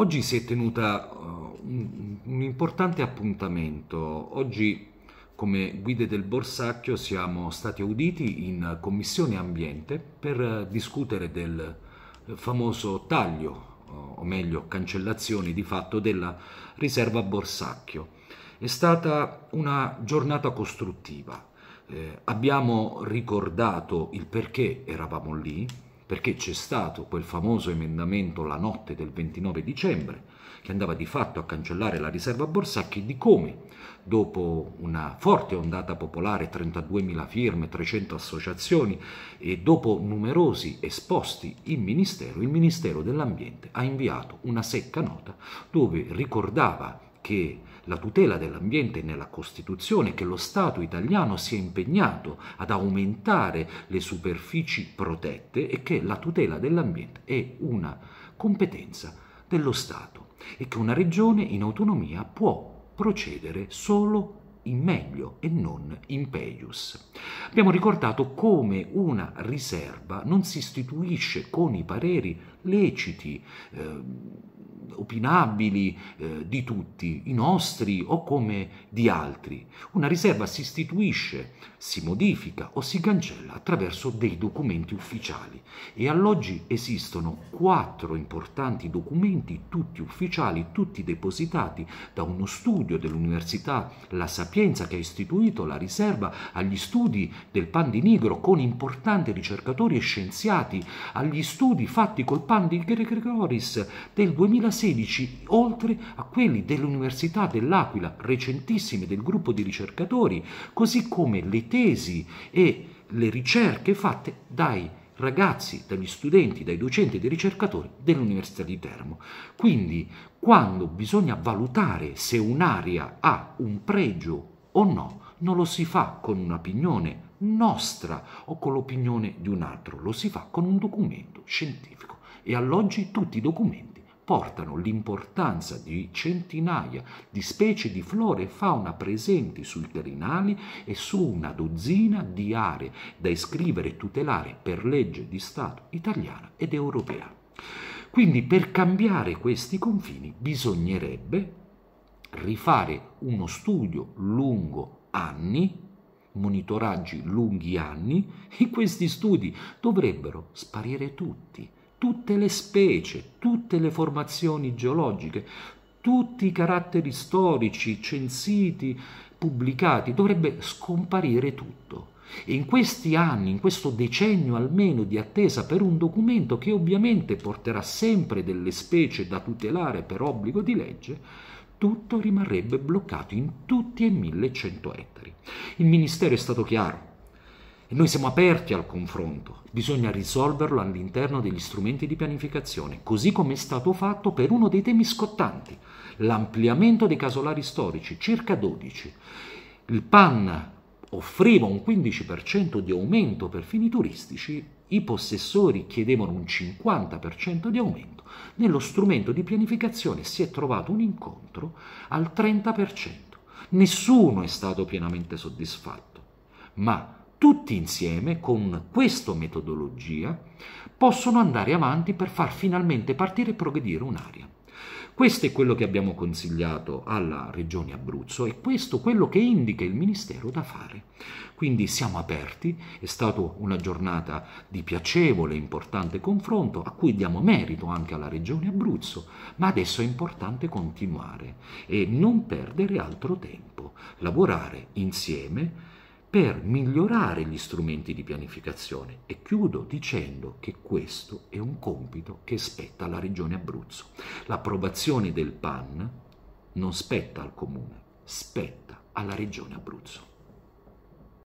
Oggi si è tenuta eh, un, un importante appuntamento. Oggi come guide del Borsacchio siamo stati auditi in Commissione Ambiente per eh, discutere del eh, famoso taglio, o meglio cancellazione di fatto, della riserva Borsacchio. È stata una giornata costruttiva. Eh, abbiamo ricordato il perché eravamo lì, perché c'è stato quel famoso emendamento la notte del 29 dicembre che andava di fatto a cancellare la riserva Borsacchi di come, dopo una forte ondata popolare, 32.000 firme, 300 associazioni e dopo numerosi esposti in Ministero, il Ministero dell'Ambiente ha inviato una secca nota dove ricordava che la tutela dell'ambiente nella Costituzione che lo Stato italiano si è impegnato ad aumentare le superfici protette e che la tutela dell'ambiente è una competenza dello Stato e che una regione in autonomia può procedere solo in meglio e non in peius. Abbiamo ricordato come una riserva non si istituisce con i pareri leciti eh, opinabili eh, di tutti, i nostri o come di altri. Una riserva si istituisce, si modifica o si cancella attraverso dei documenti ufficiali e all'oggi esistono quattro importanti documenti, tutti ufficiali, tutti depositati da uno studio dell'Università La Sapienza che ha istituito la riserva agli studi del pan di nigro con importanti ricercatori e scienziati, agli studi fatti col pan di Gregoris del 2006 2016, oltre a quelli dell'Università dell'Aquila, recentissimi del gruppo di ricercatori, così come le tesi e le ricerche fatte dai ragazzi, dagli studenti, dai docenti e dai ricercatori dell'Università di Termo. Quindi, quando bisogna valutare se un'area ha un pregio o no, non lo si fa con un'opinione nostra o con l'opinione di un altro, lo si fa con un documento scientifico e all'oggi tutti i documenti portano l'importanza di centinaia di specie di flora e fauna presenti sui Quirinali e su una dozzina di aree da iscrivere e tutelare per legge di Stato italiana ed europea. Quindi per cambiare questi confini bisognerebbe rifare uno studio lungo anni, monitoraggi lunghi anni, e questi studi dovrebbero sparire tutti tutte le specie, tutte le formazioni geologiche, tutti i caratteri storici censiti, pubblicati, dovrebbe scomparire tutto. E in questi anni, in questo decennio almeno di attesa per un documento che ovviamente porterà sempre delle specie da tutelare per obbligo di legge, tutto rimarrebbe bloccato in tutti e 1100 ettari. Il Ministero è stato chiaro, e noi siamo aperti al confronto, bisogna risolverlo all'interno degli strumenti di pianificazione, così come è stato fatto per uno dei temi scottanti, l'ampliamento dei casolari storici, circa 12. Il PAN offriva un 15% di aumento per fini turistici, i possessori chiedevano un 50% di aumento, nello strumento di pianificazione si è trovato un incontro al 30%. Nessuno è stato pienamente soddisfatto, ma tutti insieme con questa metodologia possono andare avanti per far finalmente partire e progredire un'area. Questo è quello che abbiamo consigliato alla Regione Abruzzo e questo è quello che indica il Ministero da fare. Quindi siamo aperti, è stata una giornata di piacevole e importante confronto a cui diamo merito anche alla Regione Abruzzo, ma adesso è importante continuare e non perdere altro tempo, lavorare insieme per migliorare gli strumenti di pianificazione e chiudo dicendo che questo è un compito che spetta alla Regione Abruzzo. L'approvazione del PAN non spetta al Comune, spetta alla Regione Abruzzo.